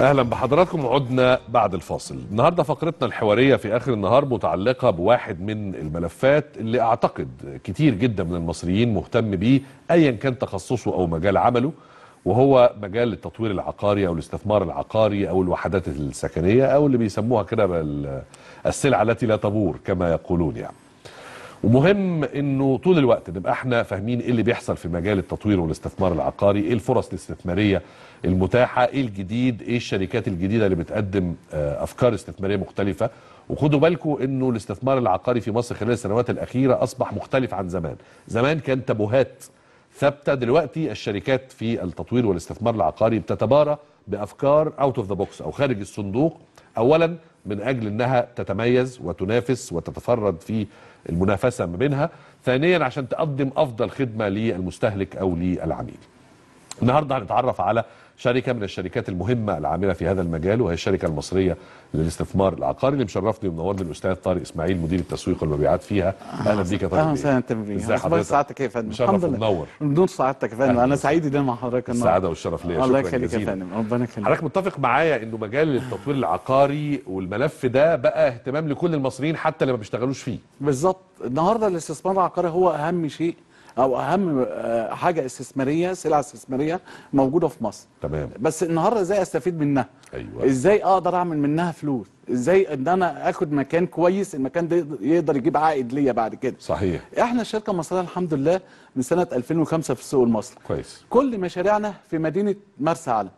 اهلا بحضراتكم عدنا بعد الفاصل النهارده فقرتنا الحواريه في اخر النهار متعلقه بواحد من الملفات اللي اعتقد كتير جدا من المصريين مهتم بيه ايا كان تخصصه او مجال عمله وهو مجال التطوير العقاري او الاستثمار العقاري او الوحدات السكنيه او اللي بيسموها كده السلعه التي لا تبور كما يقولون يعني ومهم انه طول الوقت نبقى احنا فاهمين ايه اللي بيحصل في مجال التطوير والاستثمار العقاري ايه الفرص الاستثماريه المتاحه ايه الجديد ايه الشركات الجديده اللي بتقدم آه، افكار استثماريه مختلفه وخدوا بالكم انه الاستثمار العقاري في مصر خلال السنوات الاخيره اصبح مختلف عن زمان زمان كان تابوهات ثابته دلوقتي الشركات في التطوير والاستثمار العقاري بتتبارى بافكار اوت اوف ذا بوكس او خارج الصندوق اولا من اجل انها تتميز وتنافس وتتفرد في المنافسه ما بينها ثانيا عشان تقدم افضل خدمه للمستهلك او للعميل النهارده هنتعرف على شركه من الشركات المهمه العامله في هذا المجال وهي الشركه المصريه للاستثمار العقاري اللي مشرفني ومنورني الاستاذ طارق اسماعيل مدير التسويق والمبيعات فيها اهلا بيك يا طارق اهلا وسهلا بيك ازي حضرتك سعادتك يا فندم الحمد لله منور سعادتك يا فندم انا سعيد ان مع حضرتك السعاده والشرف ليا الله يخليك يا فندم ربنا يخليك حضرتك متفق معايا انه مجال التطوير العقاري والملف ده بقى اهتمام لكل المصريين حتى اللي ما بيشتغلوش فيه بالظبط النهارده الاستثمار العقاري هو اهم شيء او اهم آه، حاجه استثماريه سلعه استثماريه موجوده في مصر تمام بس النهارده ازاي استفيد منها أيوة. ازاي اقدر اعمل منها فلوس ازاي ان انا اخد مكان كويس المكان ده يقدر يجيب عائد ليا بعد كده صحيح احنا شركه مصريه الحمد لله من سنه 2005 في السوق المصري كويس كل مشاريعنا في مدينه مرسى علم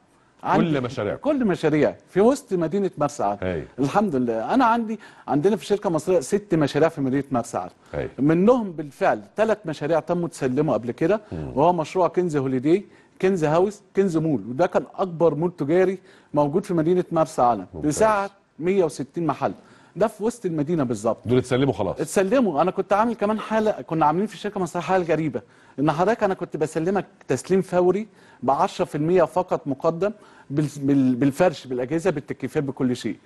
كل مشاريع كل مشاريع في وسط مدينه مرسى علم الحمد لله انا عندي عندنا في الشركه المصريه ست مشاريع في مدينه مرسى علم منهم بالفعل ثلاث مشاريع تموا تسلموا قبل كده وهو مشروع كنز هوليدي كنز هاوس كنز مول وده كان اكبر مول تجاري موجود في مدينه مرسى علم بسعه 160 محل ده في وسط المدينه بالظبط دول اتسلموا خلاص اتسلموا انا كنت عامل كمان حاله كنا عاملين في الشركه مسرحيه حاله غريبه ان حضرتك انا كنت بسلمك تسليم فوري ب 10% فقط مقدم بالفرش بالاجهزه بالتكييفات بكل شيء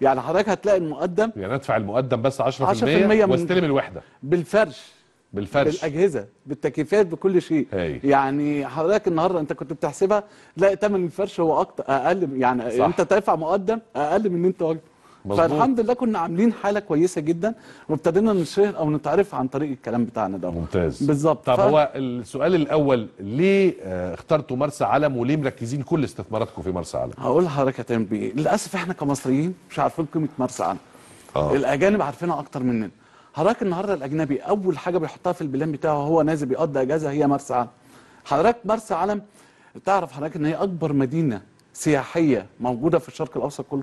يعني حضرتك هتلاقي المقدم يعني ادفع المقدم بس 10%, 10% واستلم الوحده بالفرش بالفرش بالاجهزه بالتكييفات بكل شيء هي. يعني حضرتك النهارده انت كنت بتحسبها لا ثمن الفرش هو اقل يعني صح. انت تدفع مقدم اقل من ان انت واجب فالحمد لله كنا عاملين حاله كويسه جدا وابتدينا نشهر او نتعرف عن طريق الكلام بتاعنا ده ممتاز بالظبط طب ف... هو السؤال الاول ليه آه، اخترتوا مرسى علم وليه مركزين كل استثماراتكم في مرسى علم هقول لحضرتك بيه للاسف احنا كمصريين مش عارفين قيمه مرسى علم آه. الاجانب عارفينها اكتر مننا حضرتك النهارده الاجنبي اول حاجه بيحطها في البلان بتاعه وهو نازل بيقضي اجازه هي مرسى علم حضرتك مرسى علم تعرف حضرتك ان هي اكبر مدينه سياحيه موجوده في الشرق الاوسط كله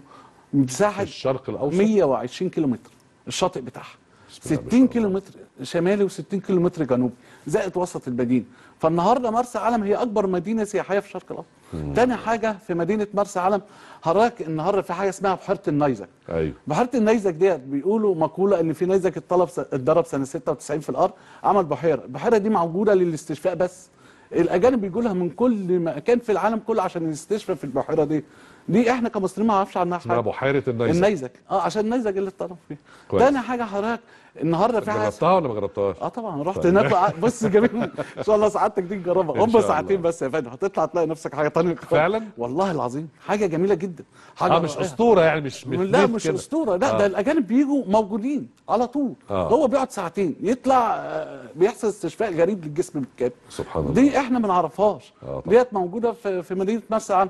مساحه الشرق الاوسط 120 كيلومتر الشاطئ بتاعها 60 كيلومتر شمالي و60 كيلومتر جنوبي زائد وسط المدينه فالنهارده مرسى علم هي اكبر مدينه سياحيه في الشرق الاوسط تاني حاجه في مدينه مرسى علم حضرتك النهارده في حاجه اسمها بحيره النيزك ايوه بحيره النيزك ديت بيقولوا مقوله ان في نيزك اتطلب اتضرب سنه 96 في الارض عمل بحيره البحيره دي موجوده للاستشفاء بس الاجانب بيجوا لها من كل مكان في العالم كله عشان يستشفى في البحيره دي دي احنا كمصريين ما نعرفش عنها حاجه بحيره النيزك النيزك اه عشان النيزك اللي اتطرف فيه تاني حاجه حضرتك النهارده في حاجه جربتها ولا ما جربتهاش؟ اه طبعا رحت طيب. هناك بص جميل ان شاء الله سعادتك دي تجربها هم ساعتين بس يا فندم هتطلع تلاقي نفسك حاجه ثانيه فعلا والله العظيم حاجه جميله جدا حاجه اه مش اسطوره يعني مش لا مش كده. اسطوره لا آه. ده الاجانب بيجوا موجودين على طول آه. هو بيقعد ساعتين يطلع آه، بيحصل استشفاء غريب للجسم بالكامل سبحان الله دي احنا ما نعرفهاش آه ديت موجوده في, في مدينه مرسى علم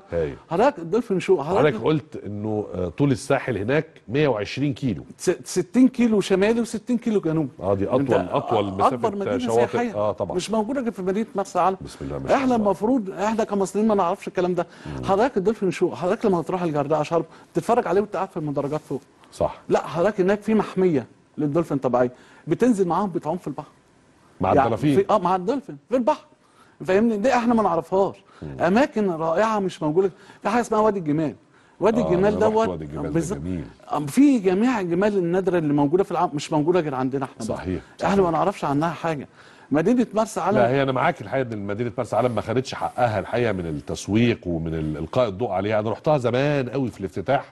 حضرتك الدولفين شو حضرتك قلت انه آه، طول الساحل هناك 120 كيلو 60 كيلو شمالي و60 30 كيلو جنوب اه دي اطول يعني اطول مسافه اكبر مدينه شواطئ. سياحيه اه طبعا مش موجوده في مدينه مرسى علم بسم الله ما شاء احنا المفروض احنا كمصريين ما نعرفش الكلام ده حضرتك الدولفين شو حضرتك لما تروح الغردقه شرب تتفرج عليه وانت قاعد في المدرجات فوق صح لا حضرتك هناك في محميه للدولفين طبيعيه بتنزل معاهم بتعوم في البحر مع يعني الدلافين اه مع الدولفين في البحر فاهمني دي احنا ما نعرفهاش اماكن رائعه مش موجوده في حاجه اسمها وادي الجمال وادي آه الجمال دوت بالظبط في جميع الجمال النادره اللي موجوده في العالم مش موجوده غير عندنا احنا صحيح بقى. احنا ما نعرفش عنها حاجه مدينه مرسى علم لا هي انا معاك الحقيقه ان مدينه مرسى علم ما خدتش حقها الحقيقه من التسويق ومن القاء الضوء عليها انا رحتها زمان قوي في الافتتاح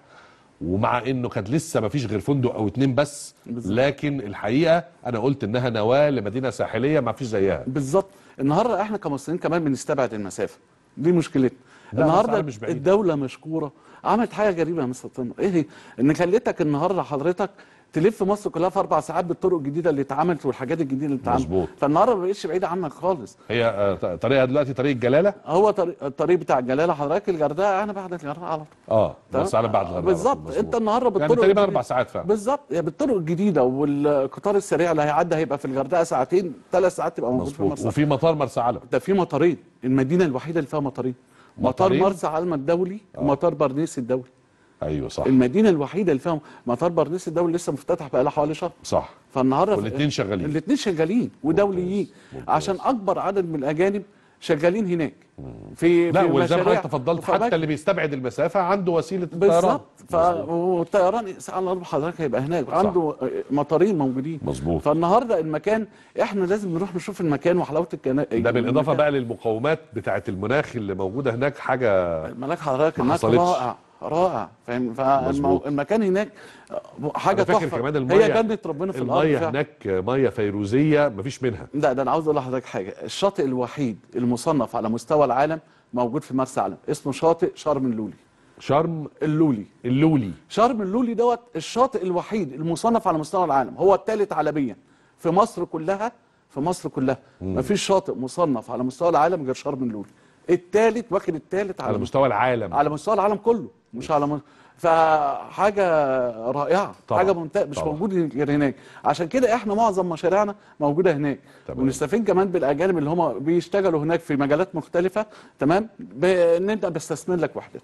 ومع انه كانت لسه ما فيش غير فندق او اتنين بس بالزبط. لكن الحقيقه انا قلت انها نواه لمدينه ساحليه ما فيش زيها بالظبط النهارده احنا كمصريين كمان بنستبعد المسافه دي مشكلتنا النهارده مش بعيد. الدوله مشكوره عملت حاجه غريبه يا مستر طارق ايه هي؟ ان خلتك النهارده حضرتك تلف مصر كلها في اربع ساعات بالطرق الجديده اللي اتعملت والحاجات الجديده اللي اتعملت مظبوط فالنهارده ما بقتش بعيده عنك خالص هي آه، طريقها دلوقتي طريق الجلاله هو طريق الطريق بتاع الجلاله حضرتك الغردقه انا بعد الغردقه على طول اه بس على بعد الغردقه بالظبط انت النهارده يعني بالطرق يعني تقريبا اربع ساعات فعلا بالظبط يعني بالطرق الجديده والقطار السريع اللي هيعدي هيبقى في الغردقه ساعتين ثلاث ساعات تبقى موجود في مرسى وفي مطار مرسى علم ده في مطارين المدينه الوحيده اللي فيها مطارين مطار مرسى علم الدولي آه. ومطار برنيس الدولي ايوه صح المدينه الوحيده اللي فيها مطار برنيس الدولي لسه مفتتح بقى له حوالي شهر صح فالنهارده والاثنين شغالين الاثنين شغالين ودوليين ممتاز. ممتاز. عشان اكبر عدد من الاجانب شغالين هناك في لا وزي ما حضرتك تفضلت حتى اللي بيستبعد المسافه عنده وسيله الطيران بالظبط والطيران سال الله حضرتك هيبقى هناك صح. عنده مطارين موجودين مظبوط فالنهارده المكان احنا لازم نروح نشوف المكان وحلاوه الكنا ده بالاضافه المكان. بقى للمقاومات بتاعه المناخ اللي موجوده هناك حاجه ملاك حضرتك هناك رائع رائع فاهم فالمكان هناك حاجه تحفه كمان المية هي جنه ربنا في الارض الميه هناك ميه فيروزيه مفيش منها لا ده انا عاوز اقول لحضرتك حاجه الشاطئ الوحيد المصنف على مستوى العالم موجود في مرسى علم اسمه شاطئ شرم اللولي شرم اللولي اللولي شرم اللولي دوت الشاطئ الوحيد المصنف على مستوى العالم هو الثالث عالميا في مصر كلها في مصر كلها مفيش شاطئ مصنف على مستوى العالم غير شرم اللولي الثالث واخد الثالث على, على مستوى العالم على مستوى العالم كله مش على مستوى فحاجه رائعه طبعا. حاجه ممتازه مش موجوده غير هناك عشان كده احنا معظم مشاريعنا موجوده هناك طبعا. ونستفيد كمان بالاجانب اللي هم بيشتغلوا هناك في مجالات مختلفه تمام انت بستثمر لك وحدتك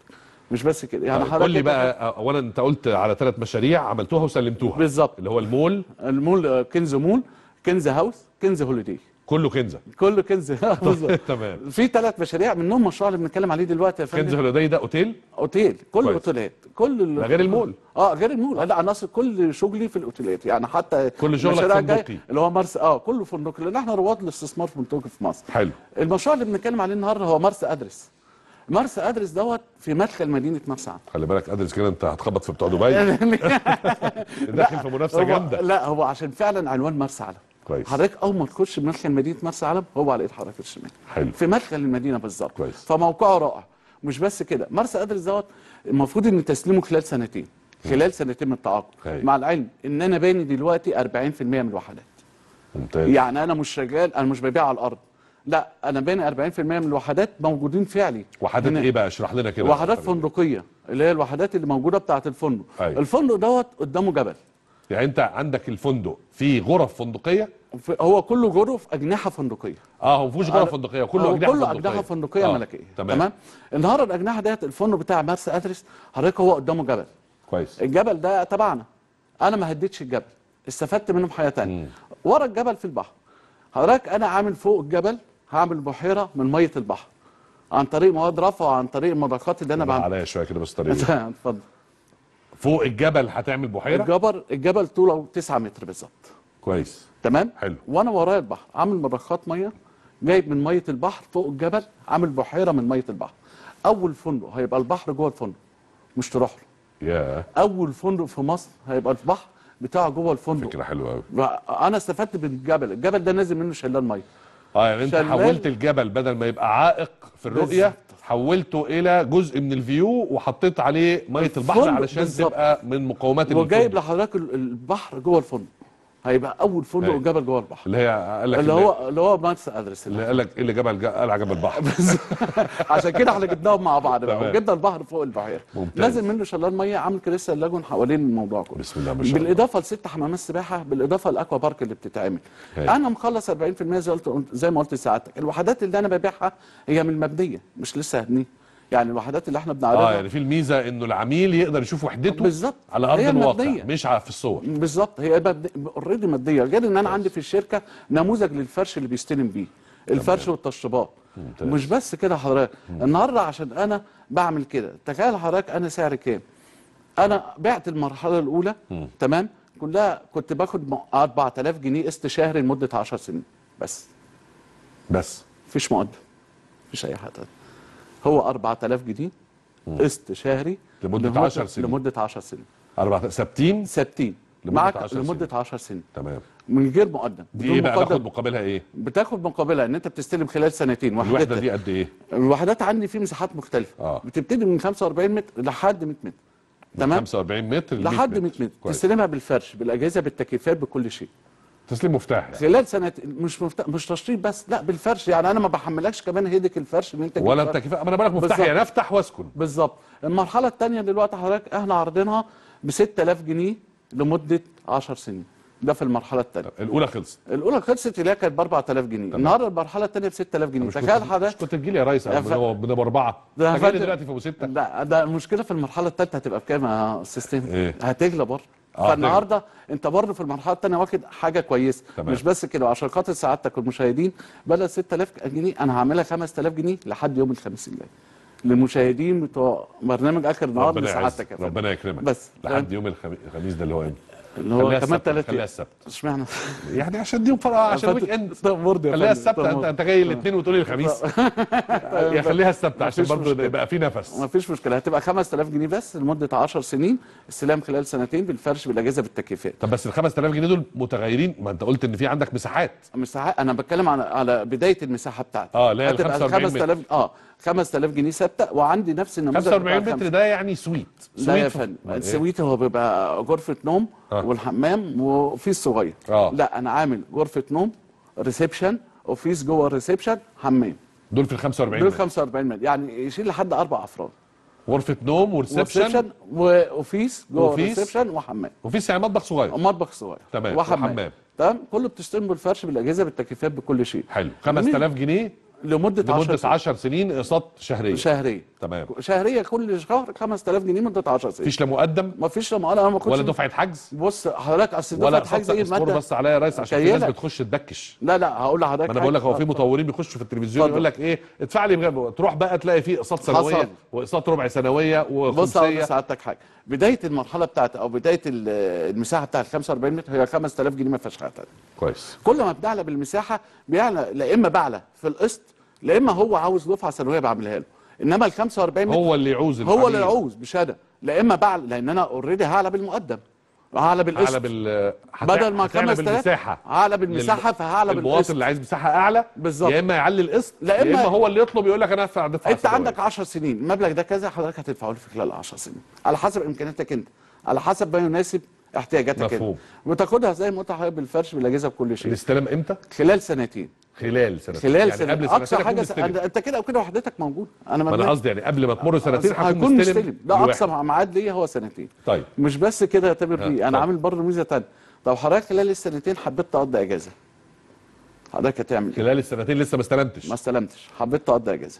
مش بس كده يعني حضرتك طيب، قول لي بقى اولا انت قلت على ثلاث مشاريع عملتوها وسلمتوها بالظبط اللي هو المول المول آه، كنز مول كنز هاوس كنز هوليدي كله كنزه كله كنزه بالظبط تمام في ثلاث مشاريع منهم مشروع اللي بنتكلم عليه دلوقتي يا كنز هوليداي ده اوتيل اوتيل كل الاوتيلات كل ال... غير المول اه غير المول لا انا اصل كل شغلي في الاوتيلات يعني حتى كل شغلك فندقي اللي هو مرسى اه كله فندقي لان احنا رواد الاستثمار في فندقي في مصر حلو المشروع اللي بنتكلم عليه النهارده هو مرسى ادرس مرسى ادرس دوت في مدخل مدينه مرسى عدن خلي بالك ادرس كده انت هتخبط في بتوع دبي داخل في منافسه جامده لا هو عشان فعلا عنوان مرسى علم كويس حضرتك اول ما تخش مدخل مدينه مرسى علم هو على ايد حضرتك الشمال حلو في مدخل المدينه بالظبط كويس فموقعه رائع مش بس كده مرسى ادرس دوت المفروض ان تسليمه خلال سنتين خلال سنتين من التعاقد طيب. مع العلم ان انا باني دلوقتي 40% من الوحدات ممتاز يعني انا مش شغال انا مش ببيع على الارض لا انا باني 40% من الوحدات موجودين فعلي وحدات ايه بقى اشرح لنا كده وحدات فندقيه اللي هي الوحدات اللي موجوده بتاعه الفندق أيوة. الفندق دوت قدامه جبل يعني انت عندك الفندق فيه غرف فندقيه هو كله غرف اجنحه فندقيه اه هو مفيش غرف فندقيه كله اجنحه كله فندقيه اجنحه فندقيه آه. ملكيه تمام. تمام النهارده الاجنحه ديت الفندق بتاع مرسى ادرس حضرتك هو قدامه جبل كويس الجبل ده تبعنا انا ما هديتش الجبل استفدت منهم حاجه ثانيه ورا الجبل في البحر حضرتك انا عامل فوق الجبل هعمل بحيره من ميه البحر عن طريق مواد رفع وعن طريق المضخات اللي انا بعملها عليا شويه كده بس طريقه اتفضل فوق الجبل هتعمل بحيره الجبل الجبل طوله 9 متر بالظبط كويس تمام حلو وانا ورايا البحر عامل مرخات ميه جايب من ميه البحر فوق الجبل عامل بحيره من ميه البحر اول فندق هيبقى البحر جوه الفندق مش تروح له yeah. اول فندق في مصر هيبقى البحر بتاعه جوه الفندق فكره حلوه قوي انا استفدت من الجبل الجبل ده نازل منه شلال ميه اه يعني انت حولت الجبل بدل ما يبقى عائق في الرؤيه حولته الى جزء من الفيو وحطيت عليه ميه البحر علشان بالزبط. تبقى من مقومات الفندق وجايب لحضرتك البحر جوه الفندق هيبقى اول فندق جبل جوه البحر اللي هي قال لك اللي هو اللي هو مانس ادرس اللي قال لك اللي جبل قلعه جبل البحر عشان كده احنا جبناهم مع بعض بقى وجبنا البحر فوق البحيره لازم منه شلال ميه عامل كده لاجون حوالين الموضوع كله بسم الله ما شاء الله بالاضافه لست حمامات سباحه بالاضافه لاكوا بارك اللي بتتعمل هي. انا مخلص 40% زي ما قلت زي ما قلت لسعادتك الوحدات اللي انا ببيعها هي من المبنيه مش لسه هبنيها يعني الوحدات اللي احنا آه، بنعرضها اه يعني في الميزه انه العميل يقدر يشوف وحدته بالزبط. على ارض الواقع مادية. مش في الصور بالظبط هي اوريدي ماديه غير ان انا عندي في الشركه نموذج للفرش اللي بيستلم بيه الفرش والتشطيبات مش بس كده حضرتك النهارده عشان انا بعمل كده تخيل حضرتك انا سعر كام انا بعت المرحله الاولى مم. تمام كلها كنت باخد 4000 جنيه قسط شهري لمده 10 سنين بس بس مفيش مقدم مفيش اي حاجه هو 4000 جنيه قسط شهري لمده 10 سنين لمده 10 سنين 4000 ثابتين ثابتين معاك لمده 10 سنين تمام من غير مقدم دي ايه بقى تاخد مقابلها ايه بتاخد مقابلها ان انت بتستلم خلال سنتين وحدات الوحده دي قد ايه الوحدات عندي في مساحات مختلفه آه. بتبتدي من 45 متر لحد 100 متر تمام 45 متر لحد 100 متر, متر. تستلمها بالفرش بالاجهزه بالتكييفات بكل شيء تسليم مفتاح يعني. خلال سنه مش مفتاح مش تشطيب بس لا بالفرش يعني انا ما بحملكش كمان هيدك الفرش اللي انت ولا التكييف انا بقولك مفتاح يعني افتح واسكن بالظبط المرحله الثانيه دلوقتي حضرتك احنا عارضينها ب 6000 جنيه لمده 10 سنين ده في المرحله الثانيه الاولى خلصت الاولى خلصت اللي هي كانت ب 4000 جنيه النهارده المرحله الثانيه ب 6000 جنيه تخيل حضرتك كنت تجي لي يا ريس ف... ده باربعه تخيل دلوقتي في ابو 6 لا ده المشكله في المرحله الثالثه هتبقى بكام يا استاذ إيه؟ هتغلى برضه آه، فالنهارده انت برضه في المرحله الثانيه واخد حاجه كويسه تمام. مش بس كده عشان خاطر سعادتك والمشاهدين بدل 6000 جنيه انا هعملها 5000 جنيه لحد يوم الخميس اللي للمشاهدين بتوع برنامج اخر النهار لسعادتك ربنا يكرمك بس لحد يوم الخميس ده اللي هو امتى؟ اللي هو كمان ثلاث خليها السبت اشمعنى؟ يعني عشان دي مفرقه عشان ويك اند طب برضه خليها السبت انت انت جاي الاثنين وتقول لي الخميس يا خليها السبت عشان برضه يبقى في نفس مفيش مشكله هتبقى 5000 جنيه بس لمده 10 سنين استلام خلال سنتين بالفرش بالاجهزه بالتكييفات طب بس ال 5000 جنيه دول متغيرين ما انت قلت ان في عندك مساحات مساحات انا بتكلم على على بدايه المساحه بتاعتي اه لا 45 5000 اه 5000 جنيه ثابته وعندي نفس النموذج 45 متر ده يعني سويت سويت لا يا فندم يعني السويت إيه؟ هو بيبقى غرفه نوم آه. والحمام وفي الصغير آه. لا انا عامل غرفه نوم ريسبشن اوفيس جوه الريسبشن حمام دول في ال 45 دول 45 متر يعني يشيل لحد اربع افراد غرفه نوم وريسبشن واوفيس جوه ريسبشن وحمام اوفيس يعني مطبخ صغير مطبخ صغير تمام وحمام تمام كله بتشتغل بالفرش بالاجهزه بالتكييفات بكل شيء حلو 5000 جنيه لمده 10 سنين, 10 سنين اقساط شهريه شهريه تمام شهريه كل شهر 5000 جنيه مده 10 سنين مفيش لا مقدم مفيش لا مقدم انا ما كنتش ولا دفعه حجز بص حضرتك اصل دفعه حجز ايه الماده بس عليا يا ريس عشان في ناس بتخش تدكش لا لا هقول لحضرتك انا بقول لك هو في مطورين بيخشوا في التلفزيون يقول لك ايه ادفع لي تروح بقى تلاقي في اقساط سنويه واقساط ربع سنويه وخمسيه بص سعادتك حاجه بدايه المرحله بتاعت او بدايه المساحه بتاعت 45 متر هي 5000 جنيه ما فيهاش حاجه كويس كل ما بتعلى بالمساحه بيعلى لا اما بعلى في القسط لا اما هو عاوز دفعه سنويه بعملها له انما ال 45 متر هو اللي يعوز هو اللي يعوز بشهاده لا اما بعلى لان انا اوريدي هعلى بالمقدم هعلى بالقسط هعلى بال بدل ما 5000 هعلى بالمساحه فهعلى بالقسط المواطن اللي عايز مساحه اعلى بالظبط يا اما يعلي القسط يا اما هو اللي يطلب يقول لك انا هدفع دفع انت عندك 10 سنين المبلغ ده كذا حضرتك هتدفعه في خلال 10 سنين على حسب امكانياتك انت على حسب ما يناسب احتياجاتك مفهوم وتاخدها زي ما قلت لحضرتك بالفرش بالاجهزه بكل شيء الاستلام امتى؟ خلال سنتين خلال سنتين خلال يعني قبل سنتين اقصى حاجه سنتين. انت كده او كده وحدتك موجود انا ما انا قصدي يعني قبل ما تمر سنتين هكون مستلم لا اقصى ميعاد ليا هو سنتين طيب مش بس كده يا تامر بيه انا طيب. عامل برضه ميزه ثانيه طب حضرتك خلال السنتين حبيت تقضي اجازه حضرتك هتعمل إيه؟ خلال السنتين لسه ما استلمتش ما استلمتش حبيت تقضي اجازه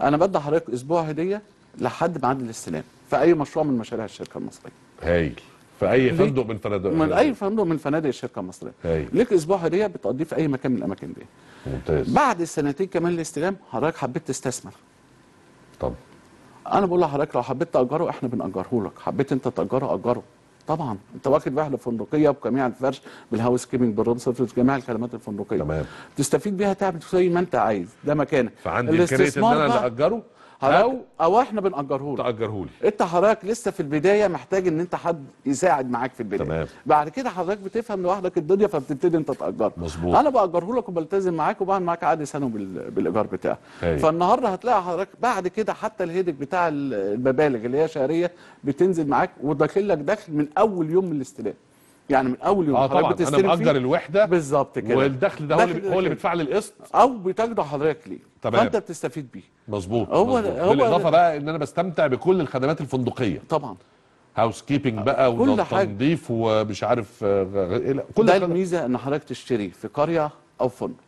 انا بدي حضرتك اسبوع هديه لحد ميعاد الاستلام في اي مشروع من مشاريع الشركه المصريه هايل في اي فندق من فنادق من اي فندق من فنادق الشركه المصريه ليك اسبوع حريه بتقضيه في اي مكان من الاماكن دي ممتاز بعد السنتين كمان الاستلام حضرتك حبيت تستثمر طب انا بقول لحضرتك لو حبيت تاجره احنا بناجره لك حبيت انت تاجره اجره طبعا انت واخد بحله فندقيه بجميع الفرش بالهاوس كيبنج بالروم سيرفيس جميع الكلمات الفندقيه تمام تستفيد بيها تعمل زي ما انت عايز ده مكانك فعندي الكريت ان انا اللي اجره او او احنا بنأجره لك تأجره لي انت حضرتك لسه في البدايه محتاج ان انت حد يساعد معاك في البدايه تمام. بعد كده حضرتك بتفهم لوحدك الدنيا فبتبتدي انت تأجره مظبوط انا بأجره لك وبلتزم معاك وبعمل معاك عقد سنه بالايجار بتاعه أيوه. هي. فالنهارده هتلاقي حضرتك بعد كده حتى الهيدك بتاع المبالغ اللي هي شهريه بتنزل معاك وداخل لك دخل من اول يوم من الاستلام يعني من اول يوم اه طبعا انا مأجر الوحده بالظبط كده والدخل ده هو اللي هو اللي بيدفع لي القسط او بتاخده حضرتك ليه تمام فانت بتستفيد بيه مظبوط هو هو بالاضافه بقى ان انا بستمتع بكل الخدمات الفندقيه طبعا هاوس آه، كيبنج بقى كل وتنظيف ومش عارف آه، إيه كل ده الميزه ان حضرتك تشتري في قريه او فندق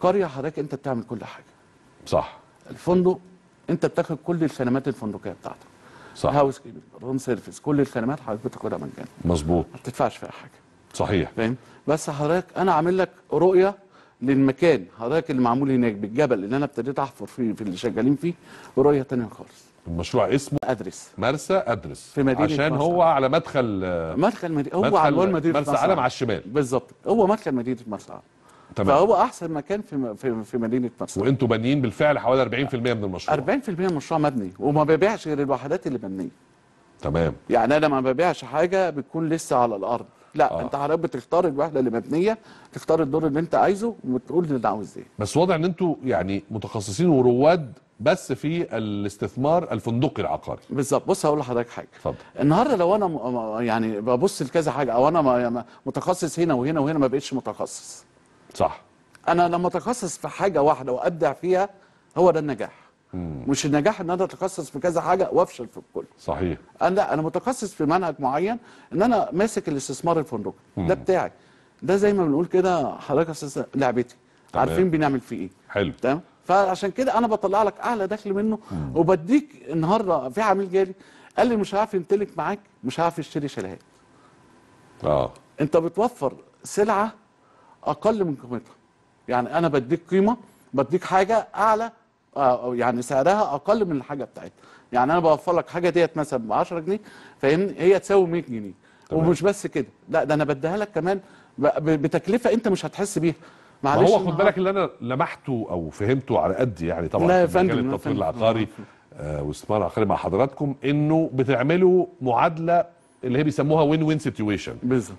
قريه حضرتك انت بتعمل كل حاجه صح الفندق انت بتاخد كل الخدمات الفندقيه بتاعتك صح هاوس روم سيرفيس كل الخدمات حضرتك بتاخدها مجانا مظبوط ما بتدفعش فيها حاجه صحيح فاهم بس حضرتك انا عامل لك رؤيه للمكان حضرتك اللي معمول هناك بالجبل اللي انا ابتديت احفر فيه في اللي شغالين فيه رؤيه ثانيه خالص المشروع اسمه ادرس مرسى ادرس في مدينه عشان مرسى. هو على مدخل مدخل مدينه هو مدخل على مدينه مرسى علم على الشمال بالظبط هو مدخل مدينه مرسى علم تمام. فهو احسن مكان في في, في مدينه مصر وانتم بانيين بالفعل حوالي 40% من المشروع 40% من المشروع مبني وما ببيعش غير الوحدات اللي بنيه تمام يعني انا ما ببيعش حاجه بتكون لسه على الارض لا آه. انت حضرتك بتختار الوحده اللي مبنيه تختار الدور اللي انت عايزه وتقول اللي انت عاوز ايه بس واضح ان انتوا يعني متخصصين ورواد بس في الاستثمار الفندقي العقاري بالظبط بص هقول لحضرتك حاجه اتفضل النهارده لو انا يعني ببص لكذا حاجه او انا يعني متخصص هنا وهنا وهنا ما بقتش متخصص صح انا لما اتخصص في حاجه واحده وابدع فيها هو ده النجاح مم. مش النجاح ان انا اتخصص في كذا حاجه وافشل في الكل صحيح انا لا انا متخصص في منهج معين ان انا ماسك الاستثمار الفندقي ده بتاعي ده زي ما بنقول كده حضرتك استاذ لعبتي طبعا. عارفين بنعمل فيه ايه حلو تمام فعشان كده انا بطلع لك اعلى دخل منه مم. وبديك النهارده في عميل جالي قال لي مش عارف يمتلك معاك مش عارف يشتري شاليهات اه انت بتوفر سلعه اقل من قيمتها يعني انا بديك قيمه بديك حاجه اعلى آه، يعني سعرها اقل من الحاجه بتاعتها يعني انا بوفر لك حاجه ديت مثلا ب 10 جنيه فاهمني هي تساوي 100 جنيه طبعا. ومش بس كده لا ده انا بديها لك كمان بتكلفه انت مش هتحس بيها معلش هو خد بالك اللي انا لمحته او فهمته على قد يعني طبعا لا في مجال التطوير العقاري آه، واستثمار والاستثمار العقاري مع حضراتكم انه بتعملوا معادله اللي هي بيسموها وين وين سيتويشن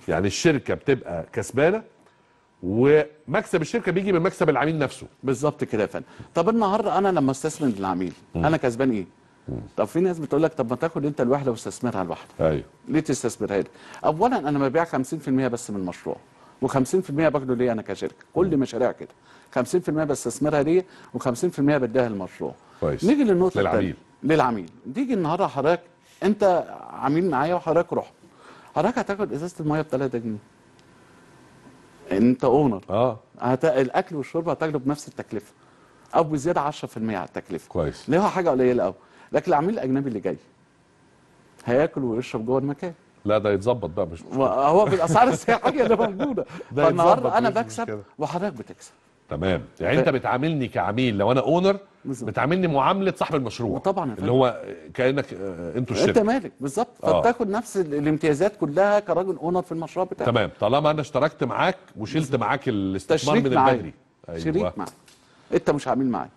يعني الشركه بتبقى كسبانه ومكسب الشركه بيجي من مكسب العميل نفسه بالظبط كده يا فندم طب النهارده انا لما استثمر للعميل انا كسبان ايه طب في ناس بتقول لك طب ما تاخد انت الوحده واستثمرها لوحدك ايوه ليه تستثمرها لي اولا انا ببيع 50% بس من المشروع و50% باخده ليه انا كشركه كل مشاريع كده 50% بستثمرها ليه و50% بديها للمشروع كويس نيجي للنقطه للعميل للعميل تيجي النهارده حضرتك انت عميل معايا وحضرتك رحت حضرتك هتاخد ازازه الميه ب 3 جنيه انت اونر اه الاكل والشرب هتاخده بنفس التكلفه او بزياده 10% على التكلفه كويس اللي هو حاجه قليله قوي لكن العميل الاجنبي اللي جاي هياكل ويشرب جوه المكان لا ده يتظبط بقى مش هو بالاسعار السياحيه اللي موجوده فالنهارده انا بكسب وحضرتك بتكسب تمام يعني انت بتعاملني كعميل لو انا اونر بتعاملني معامله صاحب المشروع طبعا اللي هو كانك آه، انتوا الشركه انت مالك بالظبط آه. فبتاخد آه. نفس الامتيازات كلها كراجل اونر في المشروع بتاعك تمام طالما انا اشتركت معاك وشلت معاك الاستثمار من البدري أيوة. شريك معاك انت مش عميل معايا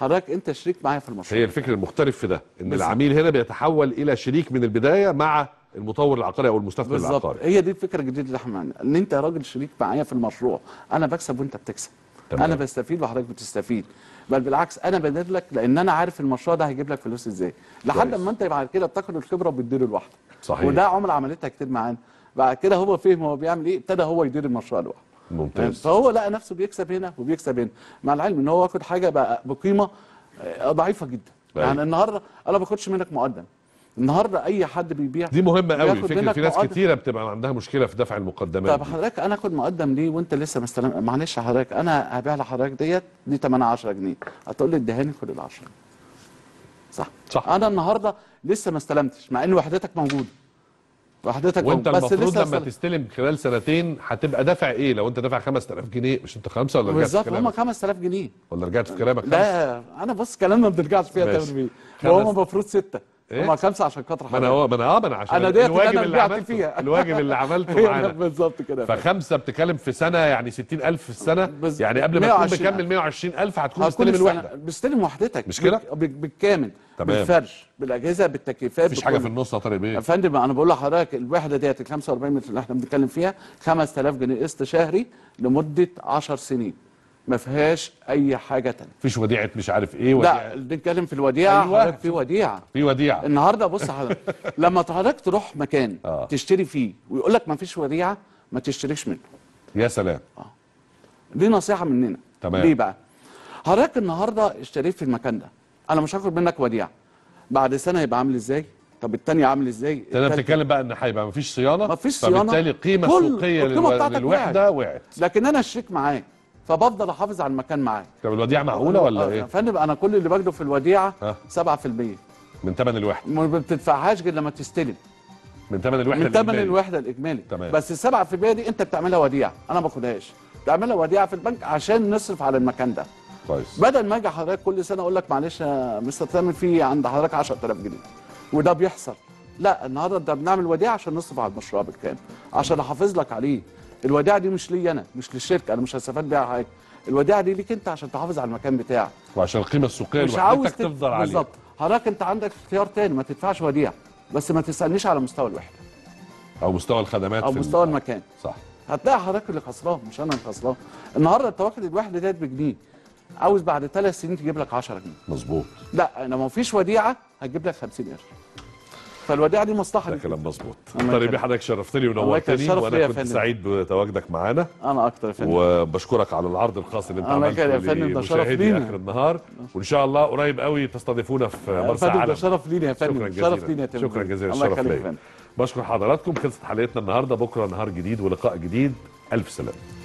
حضرتك انت شريك معايا في المشروع هي الفكر المختلف في ده ان بالزبط. العميل هنا بيتحول الى شريك من البدايه مع المطور العقاري او المستثمر العقاري بالظبط هي دي الفكره الجديده اللي احنا ان انت راجل شريك معايا في المشروع انا بكسب وانت بتكسب تمام. انا بستفيد وحضرتك بتستفيد بل بالعكس انا بدير لك لان انا عارف المشروع ده هيجيب لك فلوس ازاي لحد ما انت بعد كده بتاخد الخبره وبتديره لوحدك صحيح وده عمر عملتها كتير معانا بعد كده هو فهم هو بيعمل ايه ابتدى هو يدير المشروع لوحده ممتاز فهو لقى نفسه بيكسب هنا وبيكسب هنا مع العلم ان هو واخد حاجه بقى بقيمه آه، ضعيفه جدا أيوة. يعني النهارده انا ما باخدش منك مقدم النهارده اي حد بيبيع دي مهمه قوي فكره في ناس كتيره بتبقى عندها مشكله في دفع المقدمات طب حضرتك انا اخد مقدم ليه وانت لسه مستلم معلش حضرتك انا هبيع لحضرتك ديت دي 8 10 جنيه هتقول لي اديهاني خد ال 10 صح صح انا النهارده لسه ما استلمتش مع ان وحدتك موجوده وحدتك وانت بس المفروض لسه لما تستلم خلال سنتين هتبقى دافع ايه لو انت دافع 5000 جنيه مش انت خمسه ولا رجعت بالظبط هم 5000 جنيه ولا رجعت في كلامك لا انا بص كلام ما بنرجعش فيها تاني هو المفروض سته إيه؟ خمسه عشان خاطر حضرتك ما انا هو ما انا اه ما انا عشان انا ديت الواجب اللي, اللي عملته فيها الواجب اللي عملته أيوة، معانا بالظبط كده فخمسه بتتكلم في سنه يعني 60000 في السنه بز... يعني قبل ما تكون بكمل 120000 هتكون مستلم الوحده مستلم وحدتك مش كده؟ بالكامل بالفرش بالاجهزه بالتكييفات مفيش حاجه في النص يا طارق بيه يا فندم انا بقول لحضرتك الوحده ديت ال 45 متر اللي احنا بنتكلم فيها 5000 جنيه قسط شهري لمده 10 سنين ما فيهاش اي حاجه تانية مفيش وديعه مش عارف ايه وديعه لا بنتكلم في الوديعه أيوة. في وديعه في وديعه النهارده بص حضرتك لما حضرتك تروح مكان آه. تشتري فيه ويقول لك ما فيش وديعه ما تشتريش منه يا سلام اه دي نصيحه مننا تمام ليه بقى حضرتك النهارده اشتريت في المكان ده انا مش هاخد منك وديعه بعد سنه هيبقى عامل ازاي طب الثاني عامل ازاي انا بتتكلم بقى ان هيبقى مفيش صيانه مفيش صيانه فبالتالي القيمه السوقيه للوحده وقعت لكن انا الشيك معاك فبفضل احافظ على المكان معايا طب الوديعه معقوله ولا آه، آه، ايه؟ فندم انا كل اللي باخده في الوديعه أه؟ 7% من ثمن الوحده ما بتدفعهاش غير لما تستلم من ثمن الوحده من ثمن الوحده الاجمالي تمام. بس ال 7% دي انت بتعملها وديعه انا ما باخدهاش بتعملها وديعه في البنك عشان نصرف على المكان ده كويس بدل ما اجي حضرتك كل سنه اقول لك معلش يا مستر تامر في عند حضرتك 10000 جنيه وده بيحصل لا النهارده ده بنعمل وديعه عشان نصرف على المشروع بالكامل عشان احافظ لك عليه الوداع دي مش لي انا مش للشركه انا مش هستفاد بيها حاجه الوداع دي ليك انت عشان تحافظ على المكان بتاعك وعشان القيمه السوقيه مش عاوز تفضل عليها بالظبط حضرتك انت عندك اختيار تاني ما تدفعش وديع بس ما تسالنيش على مستوى الوحده او مستوى الخدمات او مستوى المكان صح هتلاقي حضرتك اللي خسران مش انا اللي خسران النهارده انت واخد الوحده ديت بجنيه عاوز بعد ثلاث سنين تجيب لك 10 جنيه مظبوط لا انا ما فيش وديعه هتجيب لك 50 قرش فالوداع دي مصلحه ده كلام مظبوط طيب حضرتك شرفتني ونورتني وانا كنت سعيد بتواجدك معانا انا اكتر يا فندم وبشكرك على العرض الخاص اللي انت عملته انا كده فندم ده شرف لينا اخر النهار وان شاء الله قريب قوي تستضيفونا في مرسى علم ده شرف لينا يا فندم شرف لينا يا فندم شكرا جزيلا الشرف ليا بشكر حضراتكم خلصت حلقتنا النهارده بكره نهار جديد ولقاء جديد الف سلامه